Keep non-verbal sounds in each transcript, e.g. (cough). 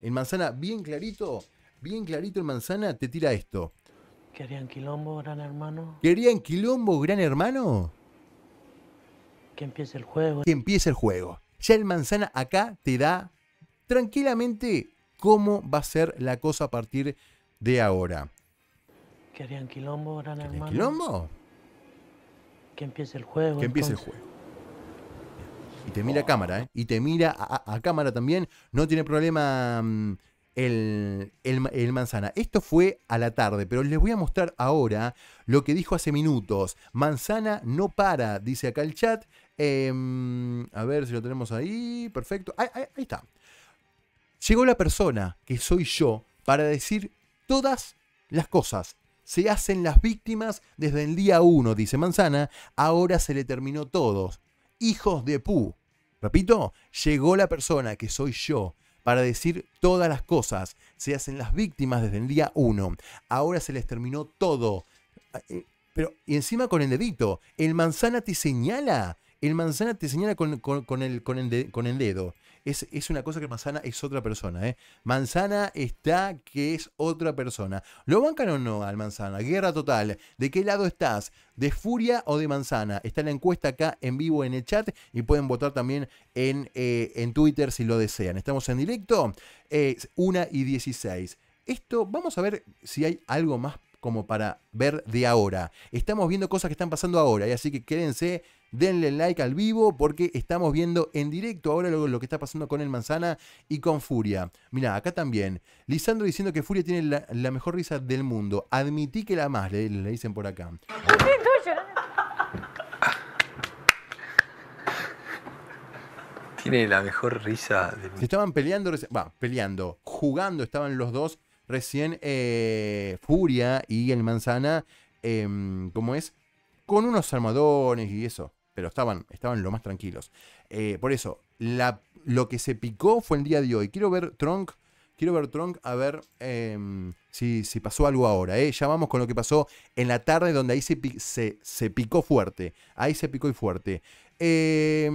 el manzana, bien clarito, bien clarito el manzana, te tira esto. ¿Querían quilombo, gran hermano? ¿Querían quilombo, gran hermano? Que empiece el juego. Que empiece el juego. Ya el manzana acá te da tranquilamente cómo va a ser la cosa a partir de ahora. ¿Querían quilombo, gran hermano? ¿Quilombo? Que empiece el juego. Que empiece el juego. Y te mira a cámara, ¿eh? Y te mira a, cámara también. No tiene problema mm, el, Manzana. Esto fue a la tarde, pero les voy a mostrar ahora lo que dijo hace minutos. Manzana no para, dice acá el chat. Em, a ver si lo tenemos ahí. Perfecto. Ahí, está. Llegó la persona, que soy yo, para decir todas las cosas se hacen las víctimas desde el día uno, dice Manzana, ahora se le terminó todos. Hijos de pu, Repito, llegó la persona que soy yo para decir todas las cosas. Se hacen las víctimas desde el día 1. Ahora se les terminó todo. Ah, eh, pero, y encima con el dedito. El manzana te señala. El manzana te señala con, con, el, con el, de, el dedo es, una cosa que Manzana es otra persona. ¿eh? Manzana está que es otra persona. ¿Lo bancan o no al Manzana? Guerra total. ¿De qué lado estás? ¿De Furia o de Manzana? Está la encuesta acá en vivo en el chat y pueden votar también en, eh, en Twitter si lo desean. Estamos en directo. Es eh, y 16. Esto, vamos a ver si hay algo más como para ver de ahora. Estamos viendo cosas que están pasando ahora, y así que quédense, denle like al vivo porque estamos viendo en directo ahora lo, que está pasando con el Manzana y con Furia. Mira, acá también, Lisandro diciendo que Furia tiene la, mejor risa del mundo. Admití que la más, le, dicen por acá. Tiene la mejor risa del mundo. Se estaban peleando, va, peleando, jugando estaban los dos Recién eh, Furia y el Manzana, em, como es? Con unos armadones y eso. Pero estaban, estaban lo más tranquilos. Eh, por eso, la, lo que se picó fue el día de hoy. Quiero ver Tronk. Quiero ver Tronk a ver em, si, si, pasó algo ahora. ¿eh? Ya vamos con lo que pasó en la tarde, donde ahí se, se picó fuerte. Ahí se picó y fuerte. Eh,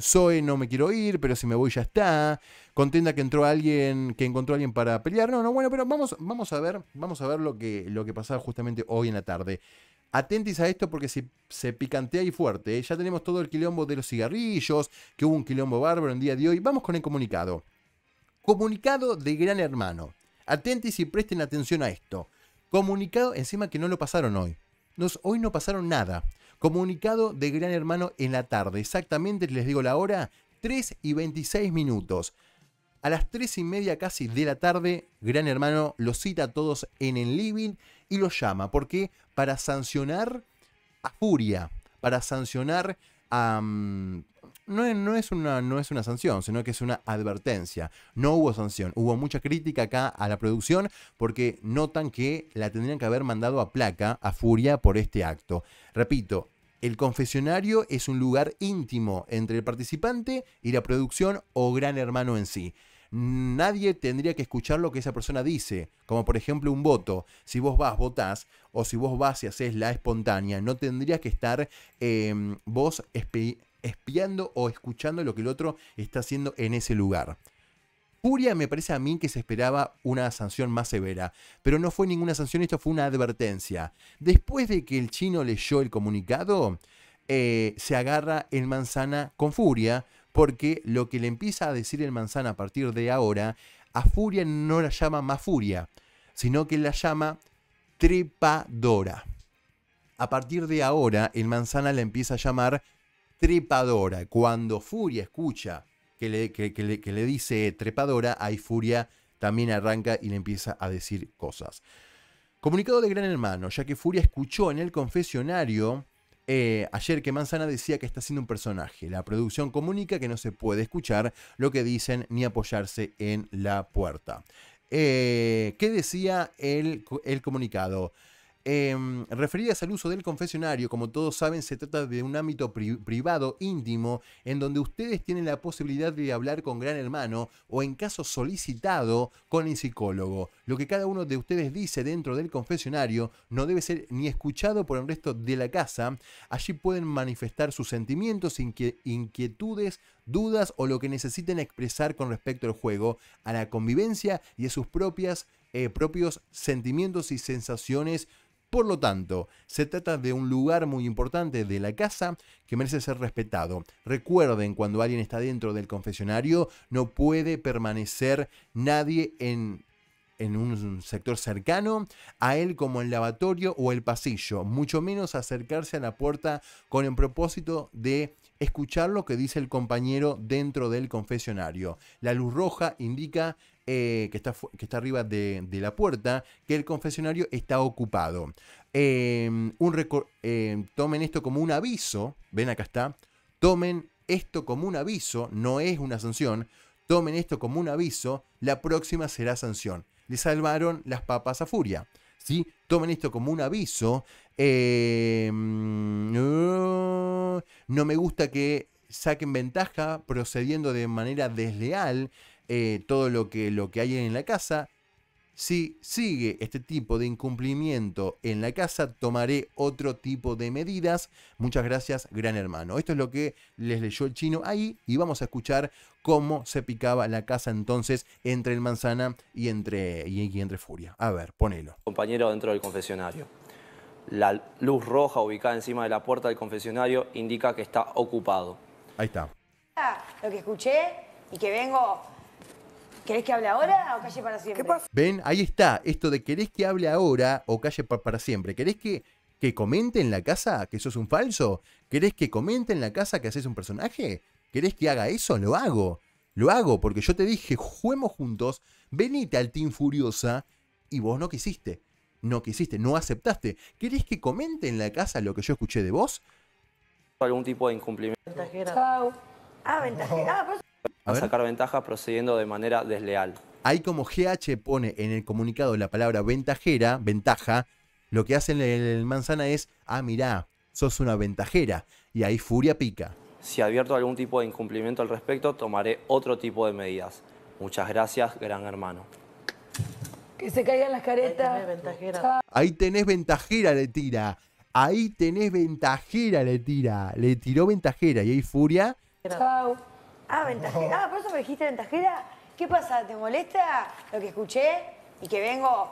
Zoe no me quiero ir, pero si me voy ya está. Contenta que entró alguien, que encontró alguien para pelear. No, no, bueno, pero vamos, vamos a ver, vamos a ver lo que, lo que pasaba justamente hoy en la tarde. Atentis a esto porque se, se picantea y fuerte. ¿eh? Ya tenemos todo el quilombo de los cigarrillos, que hubo un quilombo bárbaro en día de hoy. Vamos con el comunicado. Comunicado de Gran Hermano. Atentis y presten atención a esto. Comunicado encima que no lo pasaron hoy. Nos, hoy no pasaron nada. Comunicado de Gran Hermano en la tarde, exactamente les digo la hora, 3 y 26 minutos. A las 3 y media casi de la tarde, Gran Hermano los cita a todos en el living y los llama. ¿Por qué? Para sancionar a Furia, para sancionar a mm, no es, una, no es una sanción, sino que es una advertencia. No hubo sanción, hubo mucha crítica acá a la producción porque notan que la tendrían que haber mandado a placa a Furia por este acto. Repito, el confesionario es un lugar íntimo entre el participante y la producción o gran hermano en sí. Nadie tendría que escuchar lo que esa persona dice, como por ejemplo un voto. Si vos vas, votás, o si vos vas y haces la espontánea, no tendría que estar em, vos espiando o escuchando lo que el otro está haciendo en ese lugar. furia me parece a mí que se esperaba una sanción más severa, pero no fue ninguna sanción, esto fue una advertencia. Después de que el chino leyó el comunicado, eh, se agarra el manzana con furia, porque lo que le empieza a decir el manzana a partir de ahora, a furia no la llama más furia, sino que la llama trepadora. A partir de ahora, el manzana la empieza a llamar trepadora. Cuando Furia escucha que le, que, le, que le, dice trepadora, ahí Furia también arranca y le empieza a decir cosas. Comunicado de Gran Hermano, ya que Furia escuchó en el confesionario eh, ayer que Manzana decía que está siendo un personaje. La producción comunica que no se puede escuchar lo que dicen ni apoyarse en la puerta. Eh, ¿Qué decía el, el comunicado? Eh, referidas al uso del confesionario, como todos saben, se trata de un ámbito privado íntimo en donde ustedes tienen la posibilidad de hablar con gran hermano o en caso solicitado con el psicólogo. Lo que cada uno de ustedes dice dentro del confesionario no debe ser ni escuchado por el resto de la casa. Allí pueden manifestar sus sentimientos, inquietudes, dudas o lo que necesiten expresar con respecto al juego, a la convivencia y a sus propias, eh, propios sentimientos y sensaciones por lo tanto, se trata de un lugar muy importante de la casa que merece ser respetado. Recuerden, cuando alguien está dentro del confesionario, no puede permanecer nadie en en un sector cercano a él como el lavatorio o el pasillo, mucho menos acercarse a la puerta con el propósito de escuchar lo que dice el compañero dentro del confesionario. La luz roja indica eh, que, está, que está arriba de, la puerta, que el confesionario está ocupado. Em, un em, tomen esto como un aviso, ven acá está, tomen esto como un aviso, no es una sanción, tomen esto como un aviso, la próxima será sanción. Le salvaron las papas a Furia. ¿Sí? Tomen esto como un aviso. Em, no me gusta que saquen ventaja procediendo de manera desleal. Eh, todo lo que, lo que hay en la casa. Si sigue este tipo de incumplimiento en la casa, tomaré otro tipo de medidas. Muchas gracias, gran hermano. Esto es lo que les leyó el chino ahí y vamos a escuchar cómo se picaba la casa entonces entre el manzana y entre, y, y entre furia. A ver, ponelo. Compañero dentro del confesionario. La luz roja ubicada encima de la puerta del confesionario indica que está ocupado. Ahí está. Lo que escuché y que vengo ¿Querés que hable ahora o calle para siempre? Ven, ahí está, esto de querés que hable ahora o calle para siempre. ¿Querés que, que comente en la casa que sos un falso? ¿Querés que comente en la casa que haces un personaje? ¿Querés que haga eso? Lo hago. Lo hago porque yo te dije, juguemos juntos, venite al Team Furiosa y vos no quisiste. No quisiste, no aceptaste. ¿Querés que comente en la casa lo que yo escuché de vos? Algún tipo de incumplimiento. Ah, ventajera. Ah, a sacar ventaja procediendo de manera desleal. Ahí como GH pone en el comunicado la palabra ventajera, ventaja, lo que hacen en el manzana es, ah, mirá, sos una ventajera. Y ahí Furia pica. Si advierto algún tipo de incumplimiento al respecto, tomaré otro tipo de medidas. Muchas gracias, gran hermano. Que se caigan las caretas. Ahí tenés ventajera. Ahí tenés ventajera, le tira. Ahí tenés ventajera, le tira. Le tiró ventajera y ahí Furia. Chao. Ah, ventajera. Ah, por eso me dijiste ventajera. ¿Qué pasa? ¿Te molesta lo que escuché y que vengo?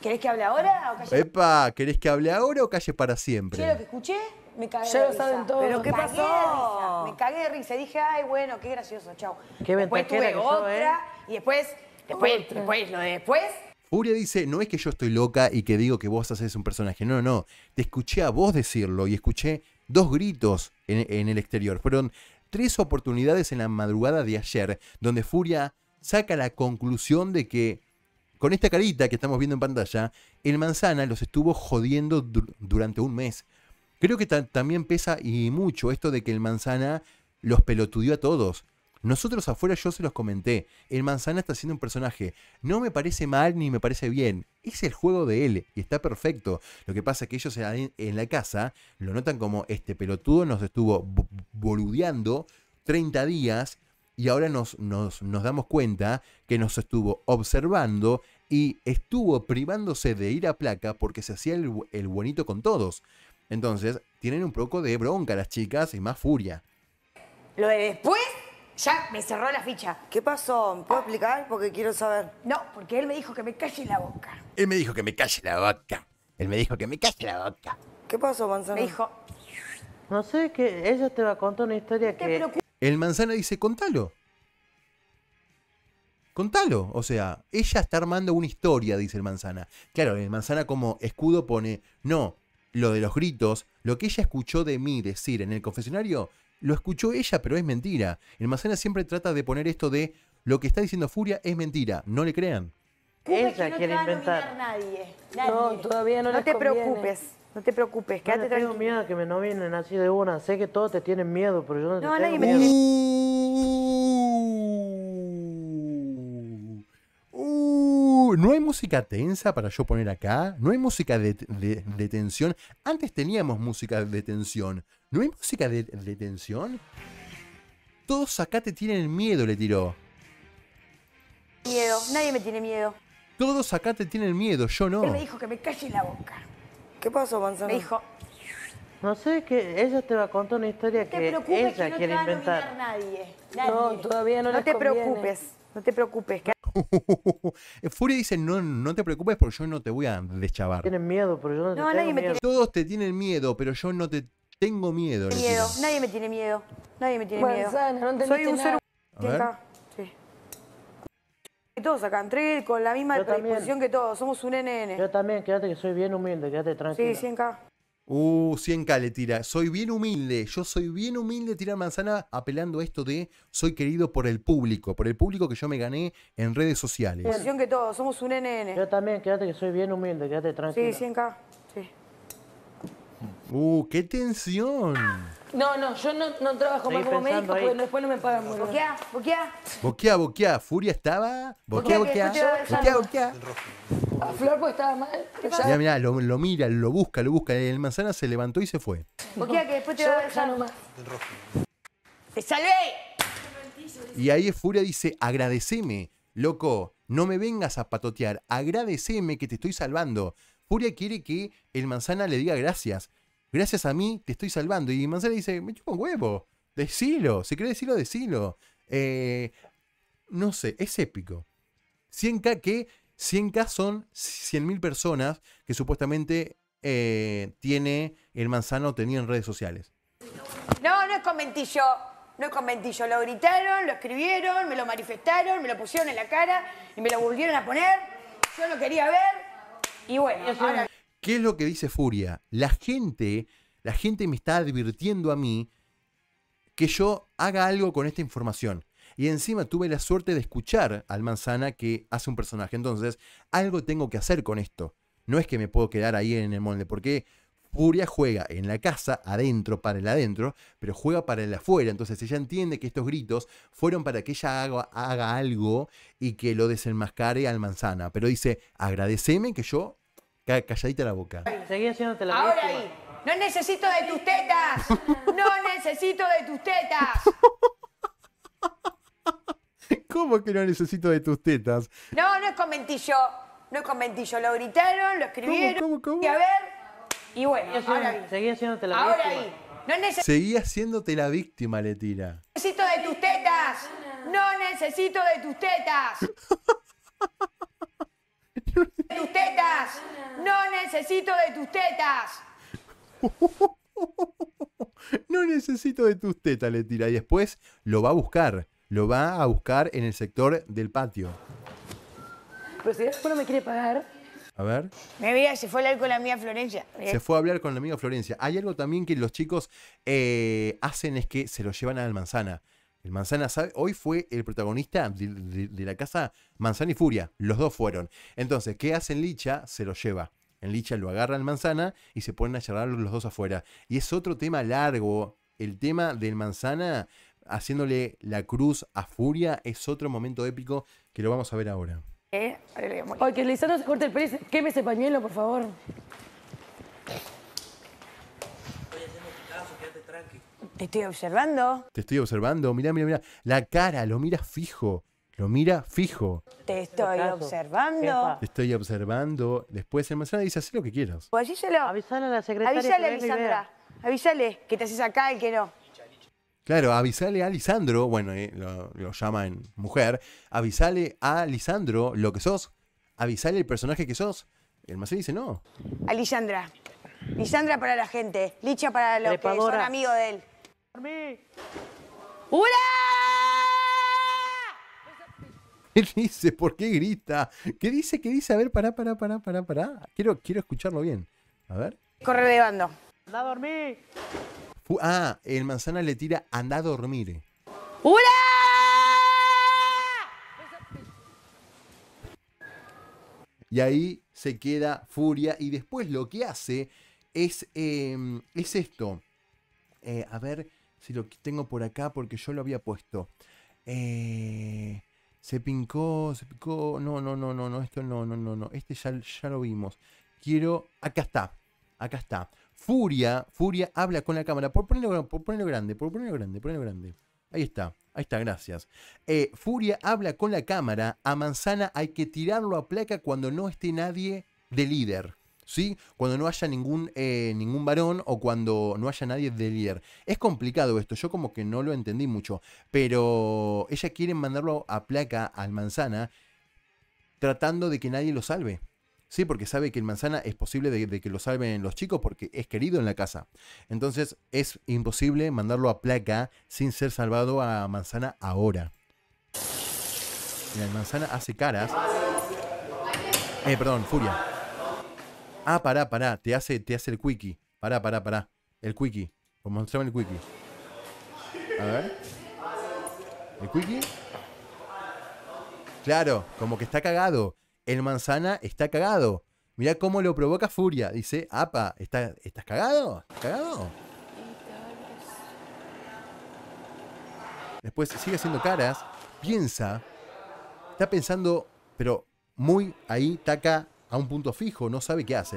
¿Querés que hable ahora o calle? Epa, ¿querés que hable ahora o calle para siempre? Yo lo que escuché, me cagué ya de lo risa. ¿Pero qué pasó? Me cagué de risa. Dije, ay, bueno, qué gracioso, chao. Qué después tuve otra ¿eh? y después, después, después, lo de después. Furia dice, no es que yo estoy loca y que digo que vos haces un personaje. No, no, te escuché a vos decirlo y escuché dos gritos en el exterior. Fueron tres oportunidades en la madrugada de ayer, donde Furia saca la conclusión de que, con esta carita que estamos viendo en pantalla, el manzana los estuvo jodiendo durante un mes. Creo que también pesa y mucho esto de que el manzana los pelotudió a todos. Nosotros afuera yo se los comenté. El manzana está siendo un personaje. No me parece mal ni me parece bien. Es el juego de él y está perfecto. Lo que pasa es que ellos en la casa lo notan como este pelotudo nos estuvo boludeando 30 días y ahora nos, nos, damos cuenta que nos estuvo observando y estuvo privándose de ir a placa porque se hacía el, el bonito con todos. Entonces tienen un poco de bronca las chicas y más furia. Lo de después ya me cerró la ficha. ¿Qué pasó? ¿Me puedo explicar? Porque quiero saber. No, porque él me dijo que me calle la boca. Él me dijo que me calle la boca. Él me dijo que me calle la boca. ¿Qué pasó, Manzana? Me dijo... No sé, que ella te va a contar una historia que... El Manzana dice, contalo. Contalo. O sea, ella está armando una historia, dice el Manzana. Claro, el Manzana como escudo pone, no, lo de los gritos, lo que ella escuchó de mí decir en el confesionario lo escuchó ella, pero es mentira. El Macena siempre trata de poner esto de lo que está diciendo Furia es mentira, no le crean. Ella quiere inventar. Nadie, No, todavía no, no te preocupes. No te preocupes, quédate bueno, tranquilo. Tengo miedo que me no vienen así de una. Sé que todos te tienen miedo, pero yo no, te tengo nadie miedo. Uh. no hay música tensa para yo poner acá. No hay música de, tensión. Antes teníamos música de tensión. ¿No hay música de, tensión? Todos acá te tienen miedo, le tiró. Miedo, nadie me tiene miedo. Todos acá te tienen miedo, yo no. me dijo que me calle la boca. ¿Qué pasó, Manzana? Me dijo. No sé, que ella te va a contar una historia que ella que no quiere te va A nadie. No, todavía no, no te preocupes. No te preocupes. (laughs) Furia dice, no, no te preocupes porque yo no te voy a deschavar. Tienen miedo, pero yo no, tengo miedo. Todos te tienen miedo, pero yo no te tengo miedo. miedo. Nadie me tiene miedo. Nadie me tiene miedo. Soy un ser humano. Y todos acá, entré con la misma disposición que todos. Somos un NN. Yo también, quédate que soy bien humilde, quédate tranquilo. Sí, 100K. Uh, 100 k le tira. Soy bien humilde. Yo soy bien humilde tirar manzana apelando a esto de soy querido por el público, por el público que yo me gané en redes sociales. Atención que todos, somos un NN. Yo también, quédate que soy bien humilde, quédate tranquilo. Sí, 100k. Sí. Uh, qué tensión. No, no, yo no, no trabajo más como médico porque después no me pagan muy Boquea, boquea. Boquea, boquea. Furia estaba. boquea. Boquea, boquea. boquea. A Flor pues estaba mal. Mirá, mirá, lo, lo mira, lo busca, lo busca. El manzana se levantó y se fue. después te va a salvé! Y ahí Furia dice, agradeceme, loco, no me vengas a patotear, agradeceme que te estoy salvando. Furia quiere que el manzana le diga gracias. Gracias a mí te estoy salvando. Y manzana dice, me chupo huevo. Decilo, si querés decirlo, decilo. Eh, no sé, es épico. 100K que 100K son 100.000 personas que supuestamente eh, tiene el manzano tenía en redes sociales. No, no es comentillo. No es comentillo. Lo gritaron, lo escribieron, me lo manifestaron, me lo pusieron en la cara y me lo volvieron a poner. Yo lo quería ver. Y bueno, ¿Qué es lo que dice Furia? La gente, la gente me está advirtiendo a mí que yo haga algo con esta información y encima tuve la suerte de escuchar al manzana que hace un personaje. Entonces, algo tengo que hacer con esto. No es que me puedo quedar ahí en el molde, porque Furia juega en la casa, adentro, para el adentro, pero juega para el afuera. Entonces ella entiende que estos gritos fueron para que ella haga, algo y que lo desenmascare al manzana. Pero dice, agradeceme que yo calladita la boca. Seguí haciéndote la Ahora ahí. No necesito de tus tetas. (laughs) No necesito de tus tetas. (laughs) (laughs) ¿Cómo que no necesito de tus tetas? No, no es comentillo. No es comentillo. Lo gritaron, lo escribieron. ¿Cómo, cómo, Y a ver. Y bueno, seguía haciéndote la víctima. Ahora ahí. No haciéndote la víctima, le tira. Necesito de tus tetas. No necesito de tus tetas. de tus tetas. No necesito de tus tetas. (laughs) no necesito de tus tetas, le Y después lo va a buscar lo va a buscar en el sector del patio. Pero si después no me quiere pagar. A ver. Me veía se fue a hablar con la amiga Florencia. Se fue a hablar con la amiga Florencia. Hay algo también que los chicos eh, hacen es que se lo llevan al manzana. El Manzana sabe, hoy fue el protagonista de, la casa Manzana y Furia. Los dos fueron. Entonces, ¿qué hacen Licha? Se lo lleva. En Licha lo agarra el Manzana y se ponen a charlar los dos afuera. Y es otro tema largo. El tema del Manzana haciéndole la cruz a Furia es otro momento épico que lo vamos a ver ahora. ¿Eh? Ay, que Lisandro se corte el pelo. Queme ese pañuelo, por favor. Te estoy observando. Te estoy observando. mira, mira, mira. La cara, lo mira fijo. Lo mira fijo. Te estoy observando. Te estoy observando. Después el manzana dice, haz lo que quieras. Pues avísale a la secretaria. Avísale Lisandra. Avísale que te haces acá el que no. Claro, avisale a Lisandro, bueno, eh, lo, llama en mujer, avisale a Lisandro lo que sos, avisale el personaje que sos. El Macé dice no. A Lisandra. Lisandra para la gente, Licha para los que son amigos de él. ¡Hurra! ¿Qué dice, ¿por qué grita? ¿Qué dice? ¿Qué dice? A ver, pará, pará, pará, pará, pará. Quiero, quiero escucharlo bien. A ver. Corre de bando. Anda a dormir ah, el manzana le tira anda a dormir. ¡Hola! Y ahí se queda Furia. Y después lo que hace es, em, es esto. Eh, a ver si lo tengo por acá porque yo lo había puesto. Eh, se pincó, se picó. No, no, no, no, no. Esto no, no, no, no. Este ya, ya lo vimos. Quiero. Acá está. Acá está. Furia, Furia habla con la cámara. Por ponerlo, grande, por ponerlo grande, por ponerlo grande. Ahí está, ahí está, gracias. Eh, Furia habla con la cámara. A Manzana hay que tirarlo a placa cuando no esté nadie de líder. ¿Sí? Cuando no haya ningún, eh, ningún varón o cuando no haya nadie de líder. Es complicado esto, yo como que no lo entendí mucho, pero ella quiere mandarlo a placa al manzana tratando de que nadie lo salve. Sí, porque sabe que el manzana es posible de, que lo salven los chicos porque es querido en la casa. Entonces es imposible mandarlo a placa sin ser salvado a manzana ahora. Mira, el manzana hace caras. Eh, perdón, furia. Ah, pará, pará. Te hace, te hace el quickie. Pará, pará, pará. El quickie. Pues mostrame el quickie. A ver. ¿El quickie? Claro, como que está cagado el manzana está cagado. Mirá cómo lo provoca Furia. Dice, apa, ¿está, ¿estás cagado? ¿Estás cagado? Después sigue haciendo caras, piensa, está pensando, pero muy ahí taca a un punto fijo, no sabe qué hace.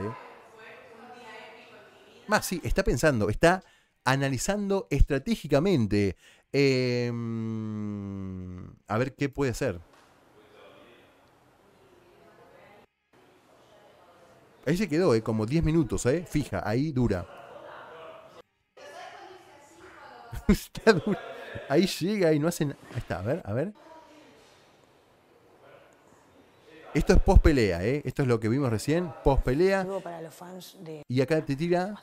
Más, sí, está pensando, está analizando estratégicamente em, a ver qué puede hacer. Ahí se quedó, ¿eh? como 10 minutos, ¿eh? Fija, ahí dura. (laughs) Está dura. Ahí llega y no hace nada. Ahí está, a ver, a ver. Esto es post pelea, ¿eh? Esto es lo que vimos recién, post pelea. Y acá te tira.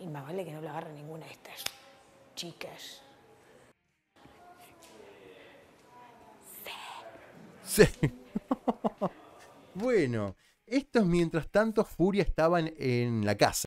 Y más vale que no lo agarre ninguna de estas chicas. Sí. (laughs) Sí. Bueno, estos mientras tanto Furia estaban en la casa.